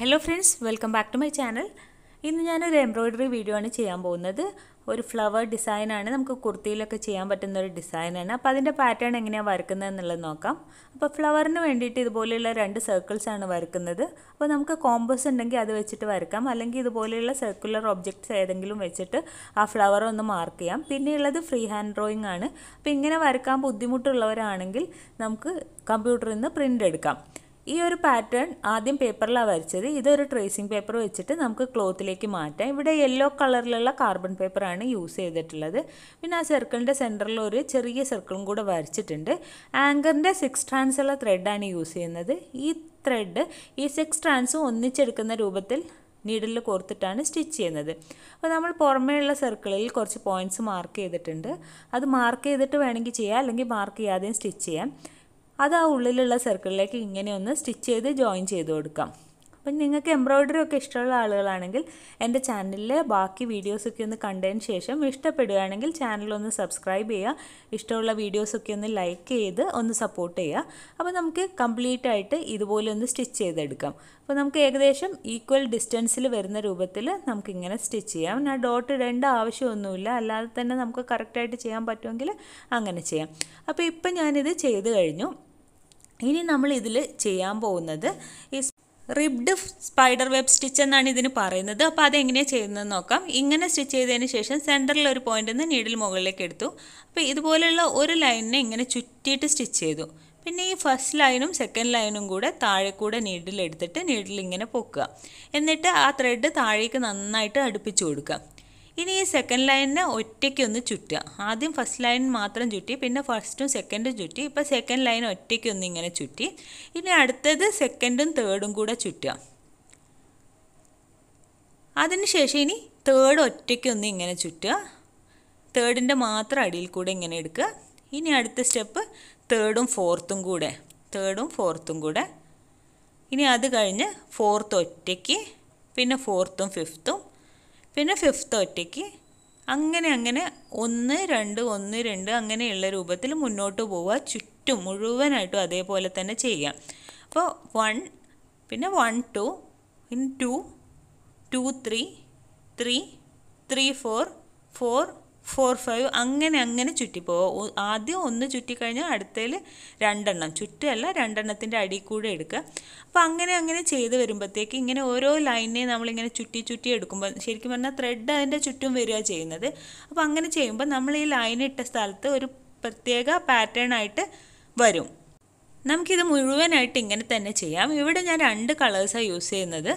hello friends welcome back to my channel ഇന്ന് ഞാനൊരു embroidery video ആണ് ചെയ്യാൻ പോകുന്നത് ഒരു ഫ്ലവർ ഡിസൈനാണ് നമുക്ക് കുർത്തിയിലൊക്കെ ചെയ്യാൻ പറ്റുന്ന ഒരു ഡിസൈനാണ് അപ്പോൾ അതിൻ്റെ പാറ്റേൺ എങ്ങനെയാണ് വരക്കുന്നത് നോക്കാം അപ്പോൾ ഫ്ലവറിന് വേണ്ടിയിട്ട് ഇതുപോലെയുള്ള രണ്ട് സർക്കിൾസാണ് വരക്കുന്നത് അപ്പോൾ നമുക്ക് കോമ്പസ് ഉണ്ടെങ്കിൽ അത് വെച്ചിട്ട് വരക്കാം അല്ലെങ്കിൽ ഇതുപോലെയുള്ള സർക്കുലർ ഒബ്ജക്ട്സ് ഏതെങ്കിലും വെച്ചിട്ട് ആ ഫ്ലവർ ഒന്ന് മാർക്ക് ചെയ്യാം പിന്നെയുള്ളത് ഫ്രീ ഹാൻഡ് ഡ്രോയിങ് ആണ് അപ്പോൾ ഇങ്ങനെ വരക്കാൻ ബുദ്ധിമുട്ടുള്ളവരാണെങ്കിൽ നമുക്ക് കമ്പ്യൂട്ടറിൽ നിന്ന് പ്രിൻ്റ് എടുക്കാം ഈ ഒരു പാറ്റേൺ ആദ്യം പേപ്പറിലാണ് വരച്ചത് ഇതൊരു ട്രേസിങ് പേപ്പർ വെച്ചിട്ട് നമുക്ക് ക്ലോത്തിലേക്ക് മാറ്റാം ഇവിടെ യെല്ലോ കളറിലുള്ള കാർബൺ പേപ്പറാണ് യൂസ് ചെയ്തിട്ടുള്ളത് പിന്നെ ആ സെർക്കിളിൻ്റെ സെൻറ്ററിൽ ഒരു ചെറിയ സെർക്കിളും കൂടെ വരച്ചിട്ടുണ്ട് ആങ്കറിൻ്റെ സിക്സ് ട്രാൻസ് ഉള്ള ത്രെഡാണ് യൂസ് ചെയ്യുന്നത് ഈ ത്രെഡ് ഈ സിക്സ് ട്രാൻസും ഒന്നിച്ചെടുക്കുന്ന രൂപത്തിൽ നീഡിൽ കോർത്തിട്ടാണ് സ്റ്റിച്ച് ചെയ്യുന്നത് അപ്പോൾ നമ്മൾ പുറമേയുള്ള സർക്കിളിൽ കുറച്ച് പോയിൻറ്റ്സ് മാർക്ക് ചെയ്തിട്ടുണ്ട് അത് മാർക്ക് ചെയ്തിട്ട് വേണമെങ്കിൽ ചെയ്യാം അല്ലെങ്കിൽ മാർക്ക് ചെയ്യാതെയും സ്റ്റിച്ച് ചെയ്യാം അത് ആ ഉള്ളിലുള്ള സർക്കിളിലേക്ക് ഇങ്ങനെ ഒന്ന് സ്റ്റിച്ച് ചെയ്ത് ജോയിൻ ചെയ്ത് കൊടുക്കാം അപ്പം നിങ്ങൾക്ക് എംബ്രോയ്ഡറി ഒക്കെ ഇഷ്ടമുള്ള ആളുകളാണെങ്കിൽ എൻ്റെ ചാനലിലെ ബാക്കി വീഡിയോസൊക്കെ ഒന്ന് കണ്ടതിന് ശേഷം ഇഷ്ടപ്പെടുകയാണെങ്കിൽ ചാനലൊന്ന് സബ്സ്ക്രൈബ് ചെയ്യുക ഇഷ്ടമുള്ള വീഡിയോസൊക്കെ ഒന്ന് ലൈക്ക് ചെയ്ത് ഒന്ന് സപ്പോർട്ട് ചെയ്യുക അപ്പോൾ നമുക്ക് കംപ്ലീറ്റ് ആയിട്ട് ഇതുപോലെ ഒന്ന് സ്റ്റിച്ച് ചെയ്തെടുക്കാം അപ്പോൾ നമുക്ക് ഏകദേശം ഈക്വൽ ഡിസ്റ്റൻസിൽ വരുന്ന രൂപത്തിൽ നമുക്കിങ്ങനെ സ്റ്റിച്ച് ചെയ്യാം ആ ഡോട്ട് ഇടേണ്ട ആവശ്യമൊന്നുമില്ല അല്ലാതെ തന്നെ നമുക്ക് കറക്റ്റായിട്ട് ചെയ്യാൻ പറ്റുമെങ്കിൽ അങ്ങനെ ചെയ്യാം അപ്പോൾ ഇപ്പം ഞാനിത് ചെയ്ത് കഴിഞ്ഞു ഇനി നമ്മൾ ഇതിൽ ചെയ്യാൻ പോകുന്നത് ഈ റിബ്ഡ് സ്പൈഡർ വെബ് സ്റ്റിച്ച് എന്നാണ് ഇതിന് പറയുന്നത് അപ്പോൾ അതെങ്ങനെയാണ് ചെയ്യുന്നതെന്ന് നോക്കാം ഇങ്ങനെ സ്റ്റിച്ച് ചെയ്തതിന് ശേഷം സെൻറ്ററിൽ ഒരു പോയിൻ്റിൽ നിന്ന് നീഡിൽ മുകളിലേക്ക് എടുത്തു അപ്പോൾ ഇതുപോലെയുള്ള ഒരു ലൈനിനെ ഇങ്ങനെ ചുറ്റിയിട്ട് സ്റ്റിച്ച് ചെയ്തു പിന്നെ ഈ ഫസ്റ്റ് ലൈനും സെക്കൻഡ് ലൈനും കൂടെ താഴെ കൂടെ നീഡിലെടുത്തിട്ട് എടുത്തിട്ട് നീഡിൽ ഇങ്ങനെ പൊക്കുക എന്നിട്ട് ആ ത്രെഡ് താഴേക്ക് നന്നായിട്ട് അടുപ്പിച്ചു കൊടുക്കുക ഇനി ഈ സെക്കൻഡ് ലൈനിനെ ഒറ്റയ്ക്കൊന്ന് ചുറ്റുക ആദ്യം ഫസ്റ്റ് ലൈൻ മാത്രം ചുറ്റി പിന്നെ ഫസ്റ്റും സെക്കൻഡും ചുറ്റി ഇപ്പോൾ സെക്കൻഡ് ലൈൻ ഒറ്റയ്ക്കൊന്ന് ഇങ്ങനെ ചുറ്റി ഇനി അടുത്തത് സെക്കൻഡും തേർഡും കൂടെ ചുറ്റുക അതിനുശേഷം ഇനി തേർഡ് ഒറ്റയ്ക്കൊന്ന് ഇങ്ങനെ ചുറ്റുക തേർഡിൻ്റെ മാത്രം അടിയിൽ കൂടെ ഇങ്ങനെ എടുക്കുക ഇനി അടുത്ത സ്റ്റെപ്പ് തേർഡും ഫോർത്തും കൂടെ തേർഡും ഫോർത്തും കൂടെ ഇനി അത് കഴിഞ്ഞ് ഫോർത്ത് ഒറ്റയ്ക്ക് പിന്നെ ഫോർത്തും ഫിഫ്ത്തും പിന്നെ ഫിഫ്ത്ത് ഒറ്റയ്ക്ക് അങ്ങനെ അങ്ങനെ ഒന്ന് രണ്ട് ഒന്ന് രണ്ട് അങ്ങനെയുള്ള രൂപത്തിൽ മുന്നോട്ട് പോവുക ചുറ്റും മുഴുവനായിട്ടും അതേപോലെ തന്നെ ചെയ്യാം അപ്പോൾ വൺ പിന്നെ വൺ ടു പിന്നെ two two three three three four four four five അങ്ങനെ അങ്ങനെ ചുറ്റിപ്പോവുക ആദ്യം ഒന്ന് ചുറ്റിക്കഴിഞ്ഞാൽ അടുത്തതിൽ രണ്ടെണ്ണം ചുറ്റുമല്ല രണ്ടെണ്ണത്തിൻ്റെ അടി കൂടെ എടുക്കുക അപ്പോൾ അങ്ങനെ അങ്ങനെ ചെയ്ത് വരുമ്പോഴത്തേക്ക് ഇങ്ങനെ ഓരോ ലൈനെയും നമ്മളിങ്ങനെ ചുറ്റി ചുറ്റി എടുക്കുമ്പോൾ ശരിക്കും പറഞ്ഞാൽ ത്രെഡ് അതിൻ്റെ ചുറ്റും വരിക ചെയ്യുന്നത് അപ്പോൾ അങ്ങനെ ചെയ്യുമ്പോൾ നമ്മൾ ഈ ലൈൻ ഇട്ട സ്ഥലത്ത് ഒരു പ്രത്യേക പാറ്റേൺ ആയിട്ട് വരും നമുക്കിത് മുഴുവനായിട്ട് ഇങ്ങനെ തന്നെ ചെയ്യാം ഇവിടെ ഞാൻ രണ്ട് കളേഴ്സാണ് യൂസ് ചെയ്യുന്നത്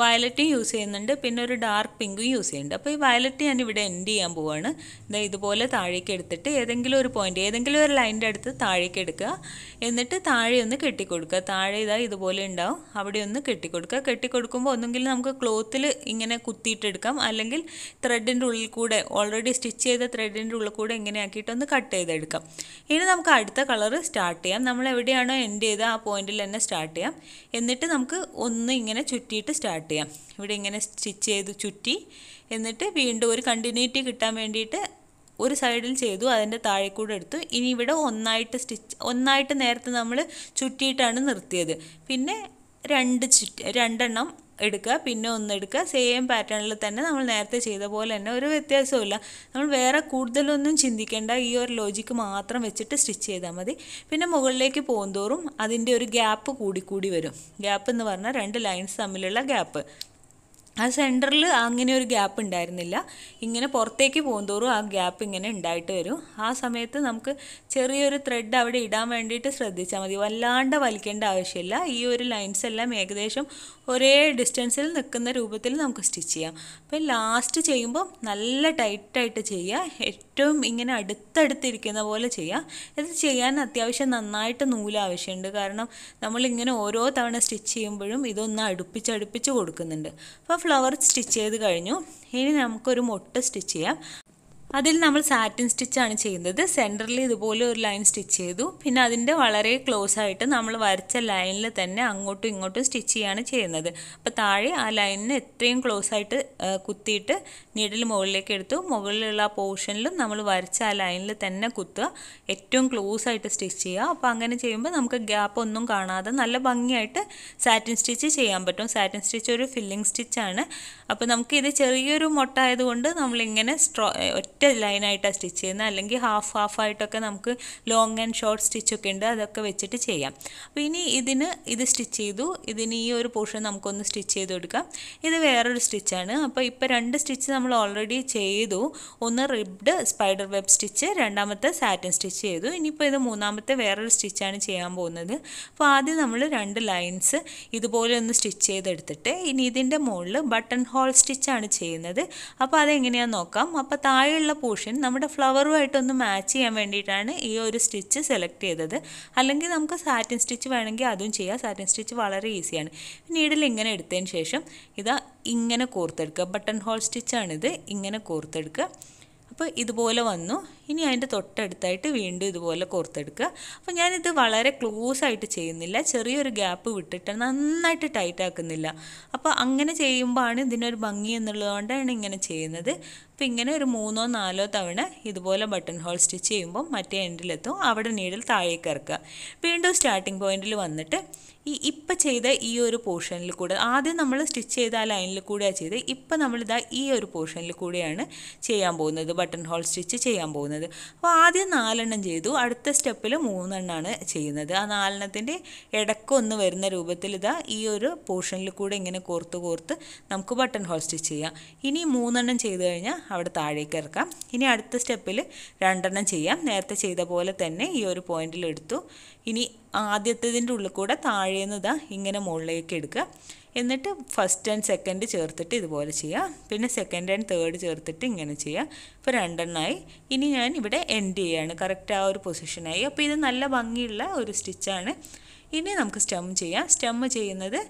വയലറ്റും യൂസ് ചെയ്യുന്നുണ്ട് പിന്നെ ഒരു ഡാർക്ക് പിങ്കും യൂസ് ചെയ്യുന്നുണ്ട് അപ്പോൾ ഈ വയലറ്റ് ഞാൻ ഇവിടെ എൻഡ് ചെയ്യാൻ പോവാണ് ഇതാ ഇതുപോലെ താഴേക്ക് എടുത്തിട്ട് ഏതെങ്കിലും ഒരു പോയിൻ്റ് ഏതെങ്കിലും ഒരു ലൈൻ്റെ അടുത്ത് താഴേക്ക് എടുക്കുക എന്നിട്ട് താഴെ ഒന്ന് കെട്ടിക്കൊടുക്കുക താഴെ ഇതാ ഇതുപോലെ ഉണ്ടാവും അവിടെ ഒന്ന് കെട്ടിക്കൊടുക്കുക കെട്ടിക്കൊടുക്കുമ്പോൾ ഒന്നുകിൽ നമുക്ക് ക്ലോത്തിൽ ഇങ്ങനെ കുത്തിയിട്ടെടുക്കാം അല്ലെങ്കിൽ ത്രെഡിൻ്റെ ഉള്ളിൽ കൂടെ ഓൾറെഡി സ്റ്റിച്ച് ചെയ്ത ത്രെഡിൻ്റെ ഉള്ളിൽ കൂടെ ഇങ്ങനെ ആക്കിയിട്ടൊന്ന് കട്ട് ചെയ്തെടുക്കാം ഇനി നമുക്ക് അടുത്ത കളർ സ്റ്റാർട്ട് ചെയ്യാം നമ്മൾ എവിടെയാണ് എവിടെയാണോ എൻഡ് ചെയ്ത് ആ പോയിന്റിൽ തന്നെ സ്റ്റാർട്ട് ചെയ്യാം എന്നിട്ട് നമുക്ക് ഒന്ന് ഇങ്ങനെ ചുറ്റിയിട്ട് സ്റ്റാർട്ട് ചെയ്യാം ഇവിടെ ഇങ്ങനെ സ്റ്റിച്ച് ചെയ്ത് ചുറ്റി എന്നിട്ട് വീണ്ടും ഒരു കണ്ടിന്യൂറ്റി കിട്ടാൻ വേണ്ടിയിട്ട് ഒരു സൈഡിൽ ചെയ്തു അതിൻ്റെ താഴെ കൂടെ എടുത്തു ഇനി ഇവിടെ ഒന്നായിട്ട് സ്റ്റിച്ച് ഒന്നായിട്ട് നേരത്തെ നമ്മൾ ചുറ്റിയിട്ടാണ് നിർത്തിയത് പിന്നെ രണ്ട് ചുറ്റി രണ്ടെണ്ണം എടുക്കുക പിന്നെ ഒന്ന് എടുക്കുക സെയിം പാറ്റേണിൽ തന്നെ നമ്മൾ നേരത്തെ ചെയ്ത പോലെ തന്നെ ഒരു വ്യത്യാസമില്ല നമ്മൾ വേറെ കൂടുതലൊന്നും ചിന്തിക്കേണ്ട ഈ ഒരു ലോജിക്ക് മാത്രം വെച്ചിട്ട് സ്റ്റിച്ച് ചെയ്താൽ മതി പിന്നെ മുകളിലേക്ക് പോകുന്തോറും അതിൻ്റെ ഒരു ഗ്യാപ്പ് കൂടിക്കൂടി വരും ഗ്യാപ്പ് എന്ന് പറഞ്ഞാൽ രണ്ട് ലൈൻസ് തമ്മിലുള്ള ഗ്യാപ്പ് ആ സെൻറ്ററിൽ അങ്ങനെ ഒരു ഗ്യാപ്പ് ഉണ്ടായിരുന്നില്ല ഇങ്ങനെ പുറത്തേക്ക് പോകുന്തോറും ആ ഗ്യാപ്പ് ഇങ്ങനെ ഉണ്ടായിട്ട് വരും ആ സമയത്ത് നമുക്ക് ചെറിയൊരു ത്രെഡ് അവിടെ ഇടാൻ വേണ്ടിയിട്ട് ശ്രദ്ധിച്ചാൽ മതി വല്ലാണ്ട് വലിക്കേണ്ട ആവശ്യമില്ല ഈ ഒരു ലൈൻസ് എല്ലാം ഏകദേശം ഒരേ ഡിസ്റ്റൻസിൽ നിൽക്കുന്ന രൂപത്തിൽ നമുക്ക് സ്റ്റിച്ച് ചെയ്യാം അപ്പം ലാസ്റ്റ് ചെയ്യുമ്പോൾ നല്ല ടൈറ്റായിട്ട് ചെയ്യുക ഏറ്റവും ഇങ്ങനെ അടുത്തടുത്തിരിക്കുന്ന പോലെ ചെയ്യുക ഇത് ചെയ്യാൻ അത്യാവശ്യം നന്നായിട്ട് നൂല് ആവശ്യമുണ്ട് കാരണം നമ്മളിങ്ങനെ ഓരോ തവണ സ്റ്റിച്ച് ചെയ്യുമ്പോഴും ഇതൊന്ന് അടുപ്പിച്ച് അടുപ്പിച്ച് കൊടുക്കുന്നുണ്ട് അപ്പോൾ ഫ്ലവർ സ്റ്റിച്ച് ചെയ്ത് കഴിഞ്ഞു ഇനി നമുക്കൊരു മൊട്ട് സ്റ്റിച്ച് ചെയ്യാം അതിൽ നമ്മൾ സാറ്റിൻ സ്റ്റിച്ചാണ് ചെയ്യുന്നത് സെൻറ്ററിൽ ഇതുപോലെ ഒരു ലൈൻ സ്റ്റിച്ച് ചെയ്തു പിന്നെ അതിൻ്റെ വളരെ ക്ലോസ് ആയിട്ട് നമ്മൾ വരച്ച ലൈനിൽ തന്നെ അങ്ങോട്ടും ഇങ്ങോട്ടും സ്റ്റിച്ച് ചെയ്യാണ് ചെയ്യുന്നത് അപ്പോൾ താഴെ ആ ലൈനിന് എത്രയും ക്ലോസ് ആയിട്ട് കുത്തിയിട്ട് നീഡിൽ മുകളിലേക്ക് എടുത്തു മുകളിലുള്ള ആ പോർഷനിലും നമ്മൾ വരച്ച ആ ലൈനിൽ തന്നെ കുത്തുക ഏറ്റവും ക്ലോസ് ആയിട്ട് സ്റ്റിച്ച് ചെയ്യുക അപ്പോൾ അങ്ങനെ ചെയ്യുമ്പോൾ നമുക്ക് ഗ്യാപ്പ് ഒന്നും കാണാതെ നല്ല ഭംഗിയായിട്ട് സാറ്റിൻ സ്റ്റിച്ച് ചെയ്യാൻ പറ്റും സാറ്റിൻ സ്റ്റിച്ച് ഒരു ഫില്ലിംഗ് സ്റ്റിച്ചാണ് അപ്പോൾ നമുക്കിത് ചെറിയൊരു മുട്ട ആയതുകൊണ്ട് നമ്മളിങ്ങനെ സ്ട്രോ ഒറ്റ ലൈനായിട്ടാണ് സ്റ്റിച്ച് ചെയ്യുന്നത് അല്ലെങ്കിൽ ഹാഫ് ഹാഫ് ആയിട്ടൊക്കെ നമുക്ക് ലോങ് ആൻഡ് ഷോർട്ട് സ്റ്റിച്ചൊക്കെ ഉണ്ട് അതൊക്കെ വെച്ചിട്ട് ചെയ്യാം അപ്പോൾ ഇനി ഇതിന് ഇത് സ്റ്റിച്ച് ചെയ്തു ഇതിന് ഈ ഒരു പോർഷൻ നമുക്കൊന്ന് സ്റ്റിച്ച് ചെയ്ത് കൊടുക്കാം ഇത് വേറൊരു സ്റ്റിച്ചാണ് അപ്പോൾ ഇപ്പോൾ രണ്ട് സ്റ്റിച്ച് നമ്മൾ ഓൾറെഡി ചെയ്തു ഒന്ന് റിബ്ഡ് സ്പൈഡർ വെബ് സ്റ്റിച്ച് രണ്ടാമത്തെ സാറ്റിൻ സ്റ്റിച്ച് ചെയ്തു ഇനിയിപ്പോൾ ഇത് മൂന്നാമത്തെ വേറൊരു സ്റ്റിച്ചാണ് ചെയ്യാൻ പോകുന്നത് അപ്പോൾ ആദ്യം നമ്മൾ രണ്ട് ലൈൻസ് ഇതുപോലെ ഒന്ന് സ്റ്റിച്ച് ചെയ്തെടുത്തിട്ട് ഇനി ഇതിൻ്റെ മുകളിൽ ബട്ടൺ ഹോൾ സ്റ്റിച്ചാണ് ചെയ്യുന്നത് അപ്പോൾ അതെങ്ങനെയാണെന്ന് നോക്കാം അപ്പോൾ താഴെയുള്ള താഴെയുള്ള പോർഷൻ നമ്മുടെ ഫ്ലവറുമായിട്ടൊന്ന് മാച്ച് ചെയ്യാൻ വേണ്ടിയിട്ടാണ് ഈ ഒരു സ്റ്റിച്ച് സെലക്ട് ചെയ്തത് അല്ലെങ്കിൽ നമുക്ക് സാറ്റിൻ സ്റ്റിച്ച് വേണമെങ്കിൽ അതും ചെയ്യാം സാറ്റിൻ സ്റ്റിച്ച് വളരെ ഈസിയാണ് നീഡിൽ ഇങ്ങനെ എടുത്തതിന് ശേഷം ഇതാ ഇങ്ങനെ കോർത്തെടുക്കുക ബട്ടൺ ഹോൾ സ്റ്റിച്ചാണിത് ഇങ്ങനെ കോർത്തെടുക്കുക അപ്പോൾ ഇതുപോലെ വന്നു ഇനി അതിൻ്റെ തൊട്ടടുത്തായിട്ട് വീണ്ടും ഇതുപോലെ കോർത്തെടുക്കുക അപ്പോൾ ഞാനിത് വളരെ ക്ലോസ് ആയിട്ട് ചെയ്യുന്നില്ല ചെറിയൊരു ഗ്യാപ്പ് വിട്ടിട്ട് നന്നായിട്ട് ടൈറ്റ് ആക്കുന്നില്ല അപ്പോൾ അങ്ങനെ ചെയ്യുമ്പോഴാണ് ഇതിനൊരു ഭംഗി എന്നുള്ളതുകൊണ്ടാണ് ഇങ്ങനെ ചെയ്യുന്നത് അപ്പോൾ ഇങ്ങനെ ഒരു മൂന്നോ നാലോ തവണ ഇതുപോലെ ബട്ടൺ ഹോൾ സ്റ്റിച്ച് ചെയ്യുമ്പോൾ മറ്റേ എൻഡിലെത്തും അവിടെ നീഡിൽ താഴേക്ക് ഇറക്കുക വീണ്ടും സ്റ്റാർട്ടിംഗ് പോയിന്റിൽ വന്നിട്ട് ഈ ഇപ്പം ചെയ്ത ഈ ഒരു പോർഷനിൽ കൂടെ ആദ്യം നമ്മൾ സ്റ്റിച്ച് ചെയ്ത ആ ലൈനിൽ കൂടെയാണ് ചെയ്ത് ഇപ്പം നമ്മളിതാ ഈ ഒരു പോർഷനിൽ കൂടെയാണ് ചെയ്യാൻ പോകുന്നത് ബട്ടൺ ഹോൾ സ്റ്റിച്ച് ചെയ്യാൻ പോകുന്നത് ചെയ്യുന്നത് അപ്പോൾ ആദ്യം നാലെണ്ണം ചെയ്തു അടുത്ത സ്റ്റെപ്പിൽ മൂന്നെണ്ണമാണ് ചെയ്യുന്നത് ആ നാലെണ്ണത്തിൻ്റെ ഇടക്കൊന്ന് വരുന്ന രൂപത്തിൽ ഇതാ ഈ ഒരു പോർഷനിൽ കൂടെ ഇങ്ങനെ കോർത്ത് കോർത്ത് നമുക്ക് ബട്ടൺ ഹോൾ സ്റ്റിച്ച് ചെയ്യാം ഇനി മൂന്നെണ്ണം ചെയ്ത് കഴിഞ്ഞാൽ അവിടെ താഴേക്ക് ഇറക്കാം ഇനി അടുത്ത സ്റ്റെപ്പിൽ രണ്ടെണ്ണം ചെയ്യാം നേരത്തെ ചെയ്ത പോലെ തന്നെ ഈ ഒരു പോയിന്റിൽ എടുത്തു ഇനി ആദ്യത്തേതിൻ്റെ ഉള്ളിൽ കൂടെ താഴേന്ന് ഇതാ ഇങ്ങനെ മുകളിലേക്ക് എടുക്കുക എന്നിട്ട് ഫസ്റ്റ് ആൻഡ് സെക്കൻഡ് ചേർത്തിട്ട് ഇതുപോലെ ചെയ്യുക പിന്നെ സെക്കൻഡ് ആൻഡ് തേർഡ് ചേർത്തിട്ട് ഇങ്ങനെ ചെയ്യുക ഇപ്പോൾ രണ്ടെണ്ണമായി ഇനി ഞാൻ ഇവിടെ എൻഡ് ചെയ്യുകയാണ് കറക്റ്റ് ആ ഒരു പൊസിഷനായി അപ്പോൾ ഇത് നല്ല ഭംഗിയുള്ള ഒരു സ്റ്റിച്ചാണ് ഇനി നമുക്ക് സ്റ്റെം ചെയ്യാം സ്റ്റെം ചെയ്യുന്നത്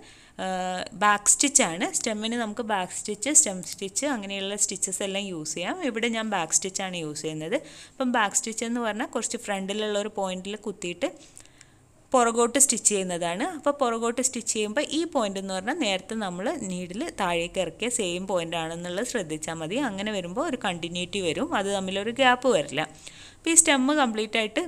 ബാക്ക് സ്റ്റിച്ചാണ് സ്റ്റെമ്മിന് നമുക്ക് ബാക്ക് സ്റ്റിച്ച് സ്റ്റെം സ്റ്റിച്ച് അങ്ങനെയുള്ള സ്റ്റിച്ചസ് എല്ലാം യൂസ് ചെയ്യാം ഇവിടെ ഞാൻ ബാക്ക് സ്റ്റിച്ചാണ് യൂസ് ചെയ്യുന്നത് അപ്പം ബാക്ക് സ്റ്റിച്ച് എന്ന് പറഞ്ഞാൽ കുറച്ച് ഫ്രണ്ടിലുള്ള ഒരു പോയിന്റിൽ കുത്തിയിട്ട് പുറകോട്ട് സ്റ്റിച്ച് ചെയ്യുന്നതാണ് അപ്പോൾ പുറകോട്ട് സ്റ്റിച്ച് ചെയ്യുമ്പോൾ ഈ പോയിന്റ് എന്ന് പറഞ്ഞാൽ നേരത്തെ നമ്മൾ നീഡിൽ താഴേക്ക് ഇറക്കിയ സെയിം പോയിന്റ് ആണെന്നുള്ളത് ശ്രദ്ധിച്ചാൽ മതി അങ്ങനെ വരുമ്പോൾ ഒരു കണ്ടിന്യൂറ്റി വരും അത് തമ്മിലൊരു ഗ്യാപ്പ് വരില്ല അപ്പോൾ ഈ സ്റ്റെമ്മ് കംപ്ലീറ്റ് ആയിട്ട്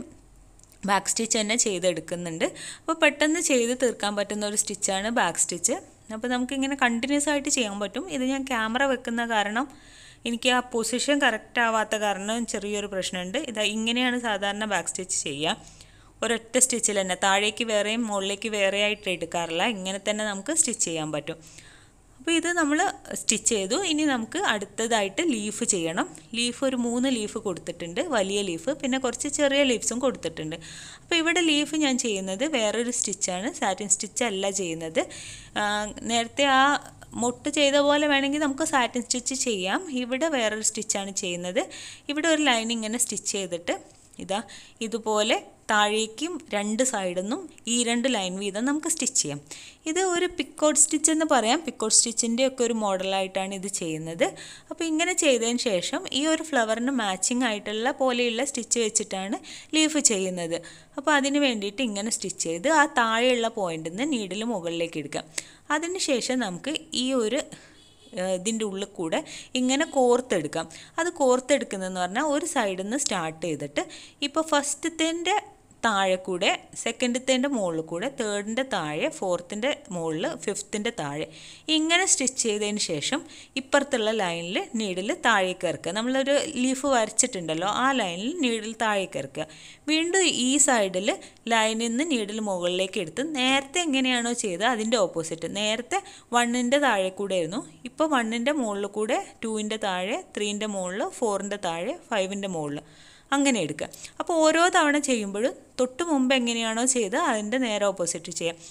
ബാക്ക് സ്റ്റിച്ച് തന്നെ ചെയ്തെടുക്കുന്നുണ്ട് അപ്പോൾ പെട്ടെന്ന് ചെയ്ത് തീർക്കാൻ പറ്റുന്ന ഒരു സ്റ്റിച്ചാണ് ബാക്ക് സ്റ്റിച്ച് അപ്പോൾ നമുക്കിങ്ങനെ കണ്ടിന്യൂസ് ആയിട്ട് ചെയ്യാൻ പറ്റും ഇത് ഞാൻ ക്യാമറ വെക്കുന്ന കാരണം എനിക്ക് ആ പൊസിഷൻ കറക്റ്റ് ആവാത്ത കാരണം ചെറിയൊരു പ്രശ്നമുണ്ട് ഇത് ഇങ്ങനെയാണ് സാധാരണ ബാക്ക് സ്റ്റിച്ച് ചെയ്യുക ഒരൊറ്റ സ്റ്റിച്ചിൽ തന്നെ താഴേക്ക് വേറെയും മുകളിലേക്ക് വേറെയായിട്ട് എടുക്കാറില്ല ഇങ്ങനെ തന്നെ നമുക്ക് സ്റ്റിച്ച് ചെയ്യാൻ പറ്റും അപ്പോൾ ഇത് നമ്മൾ സ്റ്റിച്ച് ചെയ്തു ഇനി നമുക്ക് അടുത്തതായിട്ട് ലീഫ് ചെയ്യണം ലീഫ് ഒരു മൂന്ന് ലീഫ് കൊടുത്തിട്ടുണ്ട് വലിയ ലീഫ് പിന്നെ കുറച്ച് ചെറിയ ലീഫ്സും കൊടുത്തിട്ടുണ്ട് അപ്പോൾ ഇവിടെ ലീഫ് ഞാൻ ചെയ്യുന്നത് വേറൊരു സ്റ്റിച്ചാണ് സാറ്റിൻ സ്റ്റിച്ച് അല്ല ചെയ്യുന്നത് നേരത്തെ ആ മുട്ട് ചെയ്ത പോലെ വേണമെങ്കിൽ നമുക്ക് സാറ്റിൻ സ്റ്റിച്ച് ചെയ്യാം ഇവിടെ വേറൊരു സ്റ്റിച്ചാണ് ചെയ്യുന്നത് ഇവിടെ ഒരു ലൈൻ ഇങ്ങനെ സ്റ്റിച്ച് ചെയ്തിട്ട് ഇതാ ഇതുപോലെ താഴേക്കും രണ്ട് സൈഡിൽ നിന്നും ഈ രണ്ട് ലൈൻ വീതം നമുക്ക് സ്റ്റിച്ച് ചെയ്യാം ഇത് ഒരു പിക്കോട്ട് സ്റ്റിച്ച് എന്ന് പറയാം പിക്കോട്ട് സ്റ്റിച്ചിൻ്റെ ഒക്കെ ഒരു മോഡലായിട്ടാണ് ഇത് ചെയ്യുന്നത് അപ്പോൾ ഇങ്ങനെ ചെയ്തതിന് ശേഷം ഈ ഒരു ഫ്ലവറിന് മാച്ചിങ് ആയിട്ടുള്ള പോലെയുള്ള സ്റ്റിച്ച് വെച്ചിട്ടാണ് ലീഫ് ചെയ്യുന്നത് അപ്പോൾ അതിന് വേണ്ടിയിട്ട് ഇങ്ങനെ സ്റ്റിച്ച് ചെയ്ത് ആ താഴെയുള്ള പോയിന്റിൽ നിന്ന് നീഡിൽ മുകളിലേക്ക് എടുക്കാം അതിന് ശേഷം നമുക്ക് ഈ ഒരു ഇതിൻ്റെ ഉള്ളിൽ കൂടെ ഇങ്ങനെ കോർത്തെടുക്കാം അത് കോർത്തെടുക്കുന്നതെന്ന് പറഞ്ഞാൽ ഒരു സൈഡിൽ നിന്ന് സ്റ്റാർട്ട് ചെയ്തിട്ട് ഇപ്പോൾ ഫസ്റ്റത്തേൻ്റെ താഴെ കൂടെ സെക്കൻഡിൻ്റെ മുകളിൽ കൂടെ തേർഡിൻ്റെ താഴെ ഫോർത്തിൻ്റെ മുകളിൽ ഫിഫ്ത്തിൻ്റെ താഴെ ഇങ്ങനെ സ്റ്റിച്ച് ചെയ്തതിന് ശേഷം ഇപ്പുറത്തുള്ള ലൈനിൽ നീഡിൽ താഴേക്ക് ഇറക്കുക നമ്മളൊരു ലീഫ് വരച്ചിട്ടുണ്ടല്ലോ ആ ലൈനിൽ നീഡിൽ താഴേക്ക് ഇറക്കുക വീണ്ടും ഈ സൈഡിൽ ലൈനിൽ നിന്ന് നീഡിൽ മുകളിലേക്ക് എടുത്ത് നേരത്തെ എങ്ങനെയാണോ ചെയ്തത് അതിൻ്റെ ഓപ്പോസിറ്റ് നേരത്തെ വണ്ണിൻ്റെ താഴെ കൂടെ ആയിരുന്നു ഇപ്പോൾ വണ്ണിൻ്റെ മുകളിൽ കൂടെ ടൂവിൻ്റെ താഴെ ത്രീൻ്റെ മുകളിൽ ഫോറിൻ്റെ താഴെ ഫൈവിൻ്റെ മുകളിൽ അങ്ങനെ എടുക്കുക അപ്പോൾ ഓരോ തവണ ചെയ്യുമ്പോഴും തൊട്ട് മുമ്പ് എങ്ങനെയാണോ ചെയ്ത് അതിൻ്റെ നേരെ ഓപ്പോസിറ്റ് ചെയ്യുക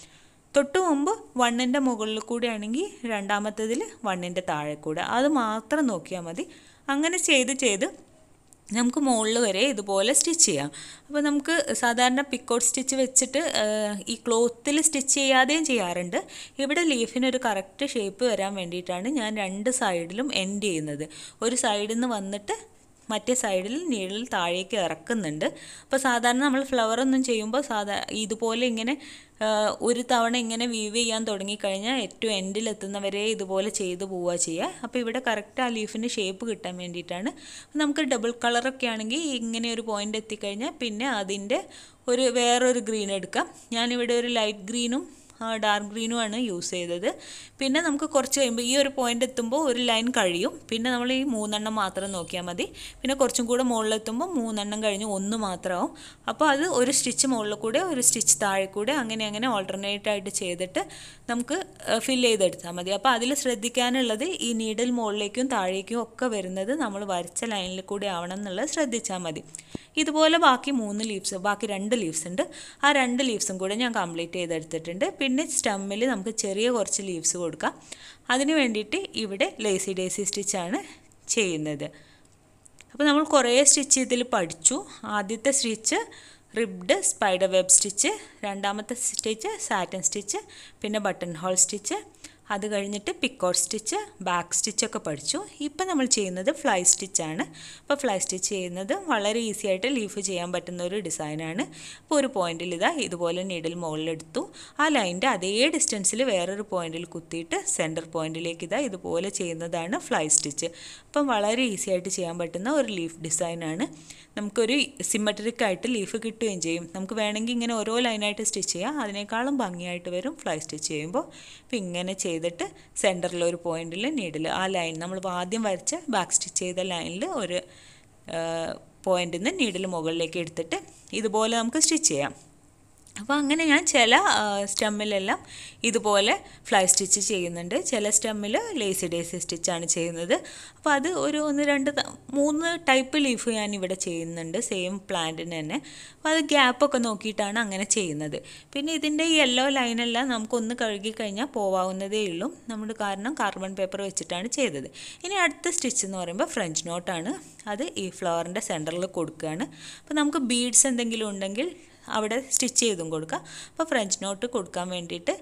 തൊട്ട് മുമ്പ് വണ്ണിൻ്റെ മുകളിൽ കൂടെ ആണെങ്കിൽ രണ്ടാമത്തതിൽ വണ്ണിൻ്റെ താഴെ കൂടെ അത് മാത്രം നോക്കിയാൽ മതി അങ്ങനെ ചെയ്ത് ചെയ്ത് നമുക്ക് മുകളിൽ വരെ ഇതുപോലെ സ്റ്റിച്ച് ചെയ്യാം അപ്പോൾ നമുക്ക് സാധാരണ പിക്കോട്ട് സ്റ്റിച്ച് വെച്ചിട്ട് ഈ ക്ലോത്തിൽ സ്റ്റിച്ച് ചെയ്യാതെയും ചെയ്യാറുണ്ട് ഇവിടെ ലീഫിനൊരു കറക്റ്റ് ഷേപ്പ് വരാൻ വേണ്ടിയിട്ടാണ് ഞാൻ രണ്ട് സൈഡിലും എൻഡ് ചെയ്യുന്നത് ഒരു സൈഡിൽ നിന്ന് വന്നിട്ട് മറ്റേ സൈഡിൽ നീളിൽ താഴേക്ക് ഇറക്കുന്നുണ്ട് അപ്പോൾ സാധാരണ നമ്മൾ ഫ്ലവർ ഒന്നും ചെയ്യുമ്പോൾ സാധാ ഇതുപോലെ ഇങ്ങനെ ഒരു തവണ ഇങ്ങനെ വീവ് ചെയ്യാൻ തുടങ്ങിക്കഴിഞ്ഞാൽ ഏറ്റവും എൻഡിലെത്തുന്നവരെ ഇതുപോലെ ചെയ്ത് പോവുക ചെയ്യുക അപ്പോൾ ഇവിടെ കറക്റ്റ് ആ ലീഫിന് ഷേപ്പ് കിട്ടാൻ വേണ്ടിയിട്ടാണ് നമുക്ക് ഡബിൾ കളറൊക്കെ ആണെങ്കിൽ ഇങ്ങനെ ഒരു പോയിൻ്റ് എത്തിക്കഴിഞ്ഞാൽ പിന്നെ അതിൻ്റെ ഒരു വേറൊരു ഗ്രീൻ എടുക്കാം ഞാനിവിടെ ഒരു ലൈറ്റ് ഗ്രീനും ഡാർക്ക് ഗ്രീനും ആണ് യൂസ് ചെയ്തത് പിന്നെ നമുക്ക് കുറച്ച് കഴിയുമ്പോൾ ഈ ഒരു പോയിന്റ് എത്തുമ്പോൾ ഒരു ലൈൻ കഴിയും പിന്നെ നമ്മൾ ഈ മൂന്നെണ്ണം മാത്രം നോക്കിയാൽ മതി പിന്നെ കുറച്ചും കൂടെ മുകളിലെത്തുമ്പോൾ മൂന്നെണ്ണം കഴിഞ്ഞ് ഒന്ന് മാത്രമാവും അപ്പോൾ അത് ഒരു സ്റ്റിച്ച് മുകളിൽ കൂടെ ഒരു സ്റ്റിച്ച് താഴെ കൂടെ അങ്ങനെ അങ്ങനെ ഓൾട്ടർനേറ്റ് ആയിട്ട് ചെയ്തിട്ട് നമുക്ക് ഫിൽ ചെയ്തെടുത്താൽ മതി അപ്പോൾ അതിൽ ശ്രദ്ധിക്കാനുള്ളത് ഈ നീഡിൽ മുകളിലേക്കും താഴേക്കും ഒക്കെ വരുന്നത് നമ്മൾ വരച്ച ലൈനിൽ കൂടെ ആവണം എന്നുള്ളത് ശ്രദ്ധിച്ചാൽ മതി ഇതുപോലെ ബാക്കി മൂന്ന് ലീവ്സ് ബാക്കി രണ്ട് ലീവ്സ് ഉണ്ട് ആ രണ്ട് ലീവ്സും കൂടെ ഞാൻ കംപ്ലീറ്റ് ചെയ്തെടുത്തിട്ടുണ്ട് പിന്നെ സ്റ്റമ്മിൽ നമുക്ക് ചെറിയ കുറച്ച് ലീവ്സ് കൊടുക്കാം അതിന് വേണ്ടിയിട്ട് ഇവിടെ ലേസി ഡേസി സ്റ്റിച്ചാണ് ചെയ്യുന്നത് അപ്പോൾ നമ്മൾ കുറേ സ്റ്റിച്ച് ഇതിൽ പഠിച്ചു ആദ്യത്തെ stitch ribbed spider web stitch രണ്ടാമത്തെ സ്റ്റിച്ച് സാറ്റൻ സ്റ്റിച്ച് പിന്നെ ബട്ടൺ ഹോൾ സ്റ്റിച്ച് അത് കഴിഞ്ഞിട്ട് പിക്കോട്ട് സ്റ്റിച്ച് ബാക്ക് സ്റ്റിച്ചൊക്കെ പഠിച്ചു ഇപ്പം നമ്മൾ ചെയ്യുന്നത് ഫ്ലൈ സ്റ്റിച്ചാണ് അപ്പോൾ ഫ്ലൈ സ്റ്റിച്ച് ചെയ്യുന്നത് വളരെ ഈസി ആയിട്ട് ലീഫ് ചെയ്യാൻ പറ്റുന്ന ഒരു ഡിസൈനാണ് അപ്പോൾ ഒരു പോയിന്റിൽ ഇതാ ഇതുപോലെ നീഡിൽ മുകളിലെടുത്തു ആ ലൈൻ്റെ അതേ ഡിസ്റ്റൻസിൽ വേറൊരു പോയിന്റിൽ കുത്തിയിട്ട് സെൻറ്റർ പോയിന്റിലേക്ക് ഇതാ ഇതുപോലെ ചെയ്യുന്നതാണ് ഫ്ലൈ സ്റ്റിച്ച് അപ്പം വളരെ ഈസി ആയിട്ട് ചെയ്യാൻ പറ്റുന്ന ഒരു ലീഫ് ഡിസൈനാണ് നമുക്കൊരു ആയിട്ട് ലീഫ് കിട്ടുകയും ചെയ്യും നമുക്ക് വേണമെങ്കിൽ ഇങ്ങനെ ഓരോ ലൈനായിട്ട് സ്റ്റിച്ച് ചെയ്യാം അതിനേക്കാളും ഭംഗിയായിട്ട് വരും ഫ്ലൈ സ്റ്റിച്ച് ചെയ്യുമ്പോൾ അപ്പോൾ ഇങ്ങനെ ചെയ്ത് ചെയ്തിട്ട് സെൻറ്ററിൽ ഒരു പോയിന്റിൽ നീഡിൽ ആ ലൈൻ നമ്മൾ ആദ്യം വരച്ച ബാക്ക് സ്റ്റിച്ച് ചെയ്ത ലൈനിൽ ഒരു പോയിന്റിൽ നിന്ന് നീഡിൽ മുകളിലേക്ക് എടുത്തിട്ട് ഇതുപോലെ നമുക്ക് സ്റ്റിച്ച് ചെയ്യാം അപ്പോൾ അങ്ങനെ ഞാൻ ചില സ്റ്റെമ്മിലെല്ലാം ഇതുപോലെ ഫ്ലൈ സ്റ്റിച്ച് ചെയ്യുന്നുണ്ട് ചില സ്റ്റമ്മിൽ ലേസി ഡേസി സ്റ്റിച്ചാണ് ചെയ്യുന്നത് അപ്പോൾ അത് ഒരു ഒന്ന് രണ്ട് മൂന്ന് ടൈപ്പ് ലീഫ് ഞാൻ ഇവിടെ ചെയ്യുന്നുണ്ട് സെയിം പ്ലാന്റിന് തന്നെ അപ്പോൾ അത് ഗ്യാപ്പൊക്കെ നോക്കിയിട്ടാണ് അങ്ങനെ ചെയ്യുന്നത് പിന്നെ ഇതിൻ്റെ യെല്ലോ ലൈനെല്ലാം നമുക്കൊന്ന് കഴുകി കഴിഞ്ഞാൽ പോവാവുന്നതേ ഉള്ളൂ നമ്മൾ കാരണം കാർബൺ പേപ്പർ വെച്ചിട്ടാണ് ചെയ്തത് ഇനി അടുത്ത സ്റ്റിച്ച് എന്ന് പറയുമ്പോൾ ഫ്രഞ്ച് നോട്ടാണ് അത് ഈ ഫ്ലവറിൻ്റെ സെൻറ്ററിൽ കൊടുക്കുകയാണ് അപ്പോൾ നമുക്ക് ബീഡ്സ് എന്തെങ്കിലും ഉണ്ടെങ്കിൽ അവിടെ സ്റ്റിച്ച് ചെയ്തും കൊടുക്കുക അപ്പോൾ ഫ്രഞ്ച് നോട്ട് കൊടുക്കാൻ വേണ്ടിയിട്ട്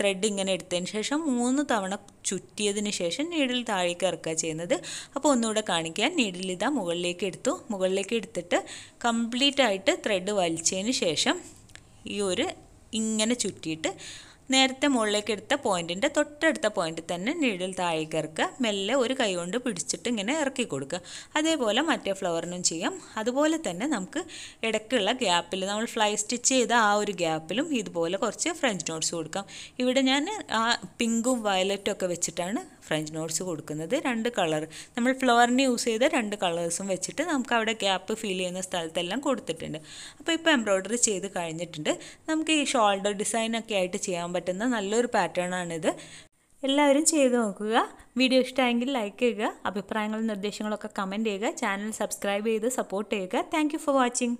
ത്രെഡ് ഇങ്ങനെ എടുത്തതിന് ശേഷം മൂന്ന് തവണ ചുറ്റിയതിന് ശേഷം നീഡിൽ താഴേക്ക് ഇറക്കുക ചെയ്യുന്നത് അപ്പോൾ ഒന്നുകൂടെ കാണിക്കാൻ നീഡിൽ ഇതാ മുകളിലേക്ക് എടുത്തു മുകളിലേക്ക് എടുത്തിട്ട് കംപ്ലീറ്റ് ആയിട്ട് ത്രെഡ് വലിച്ചതിന് ശേഷം ഈ ഒരു ഇങ്ങനെ ചുറ്റിയിട്ട് നേരത്തെ മുകളിലേക്ക് എടുത്ത പോയിൻറ്റിൻ്റെ തൊട്ടടുത്ത പോയിൻറ്റിൽ തന്നെ നീഡിൽ താഴേക്ക് മെല്ലെ ഒരു കൈ കൊണ്ട് പിടിച്ചിട്ട് ഇങ്ങനെ ഇറക്കി കൊടുക്കുക അതേപോലെ മറ്റേ ഫ്ലവറിനും ചെയ്യാം അതുപോലെ തന്നെ നമുക്ക് ഇടയ്ക്കുള്ള ഗ്യാപ്പിൽ നമ്മൾ ഫ്ലൈ സ്റ്റിച്ച് ചെയ്ത ആ ഒരു ഗ്യാപ്പിലും ഇതുപോലെ കുറച്ച് ഫ്രഞ്ച് നോട്ട്സ് കൊടുക്കാം ഇവിടെ ഞാൻ ആ പിങ്കും വയലറ്റും ഒക്കെ വെച്ചിട്ടാണ് ഫ്രഞ്ച് നോട്ട്സ് കൊടുക്കുന്നത് രണ്ട് കളർ നമ്മൾ ഫ്ലോറിന് യൂസ് ചെയ്ത രണ്ട് കളേഴ്സും വെച്ചിട്ട് നമുക്ക് അവിടെ ഗ്യാപ്പ് ഫീൽ ചെയ്യുന്ന സ്ഥലത്തെല്ലാം കൊടുത്തിട്ടുണ്ട് അപ്പോൾ ഇപ്പോൾ എംബ്രോയ്ഡറി ചെയ്ത് കഴിഞ്ഞിട്ടുണ്ട് നമുക്ക് ഈ ഷോൾഡർ ഡിസൈനൊക്കെ ആയിട്ട് ചെയ്യാൻ പറ്റുന്ന നല്ലൊരു പാറ്റേൺ ആണിത് എല്ലാവരും ചെയ്ത് നോക്കുക വീഡിയോ ഇഷ്ടമായെങ്കിൽ ലൈക്ക് ചെയ്യുക അഭിപ്രായങ്ങളും നിർദ്ദേശങ്ങളൊക്കെ കമൻറ്റ് ചെയ്യുക ചാനൽ സബ്സ്ക്രൈബ് ചെയ്ത് സപ്പോർട്ട് ചെയ്യുക താങ്ക് ഫോർ വാച്ചിങ്